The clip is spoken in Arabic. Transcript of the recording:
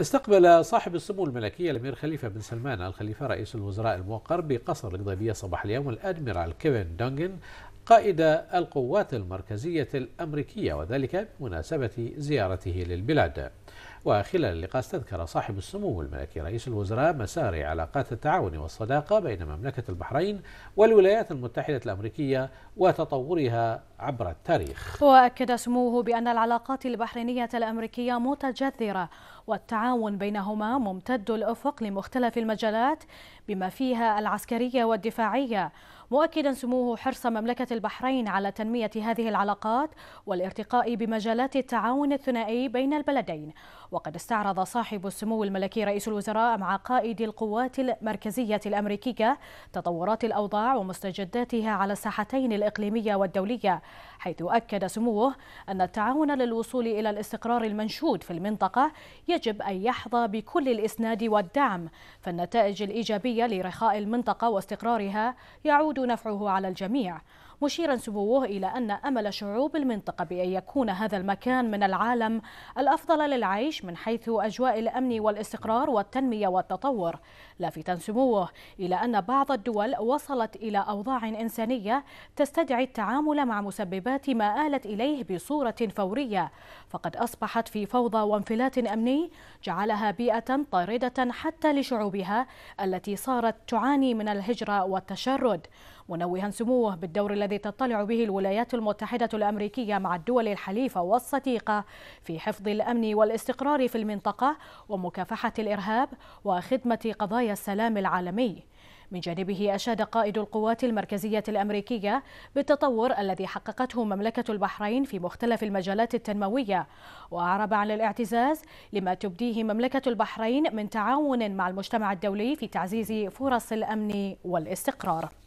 استقبل صاحب السمو الملكية الأمير خليفة بن سلمان الخليفة رئيس الوزراء الموقر بقصر القضيبية صباح اليوم الأدميرال كيفن دونغن قائد القوات المركزية الأمريكية وذلك بمناسبة زيارته للبلاد وخلال اللقاء استذكر صاحب السمو الملكي رئيس الوزراء مسار علاقات التعاون والصداقة بين مملكة البحرين والولايات المتحدة الأمريكية وتطورها عبر التاريخ وأكد سموه بأن العلاقات البحرينية الأمريكية متجذرة والتعاون بينهما ممتد الأفق لمختلف المجالات بما فيها العسكرية والدفاعية مؤكدا سموه حرص مملكة البحرين على تنمية هذه العلاقات والارتقاء بمجالات التعاون الثنائي بين البلدين وقد استعرض صاحب السمو الملكي رئيس الوزراء مع قائد القوات المركزية الأمريكية تطورات الأوضاع ومستجداتها على الساحتين الإقليمية والدولية حيث أكد سموه أن التعاون للوصول إلى الاستقرار المنشود في المنطقة يجب أن يحظى بكل الإسناد والدعم فالنتائج الإيجابية لرخاء المنطقة واستقرارها يعود نفعه على الجميع مشيرا سموه إلى أن أمل شعوب المنطقة بأن يكون هذا المكان من العالم الأفضل للعيش من حيث أجواء الأمن والاستقرار والتنمية والتطور لافتا سموه إلى أن بعض الدول وصلت إلى أوضاع إنسانية تستدعي التعامل مع مسببات ما آلت إليه بصورة فورية فقد أصبحت في فوضى وانفلات أمني جعلها بيئة طاردة حتى لشعوبها التي صارت تعاني من الهجرة والتشرد منوها سموه بالدور الذي تطلع به الولايات المتحدة الأمريكية مع الدول الحليفة والصديقة في حفظ الأمن والاستقرار في المنطقة ومكافحة الإرهاب وخدمة قضايا السلام العالمي من جانبه أشاد قائد القوات المركزية الأمريكية بالتطور الذي حققته مملكة البحرين في مختلف المجالات التنموية وأعرب عن الاعتزاز لما تبديه مملكة البحرين من تعاون مع المجتمع الدولي في تعزيز فرص الأمن والاستقرار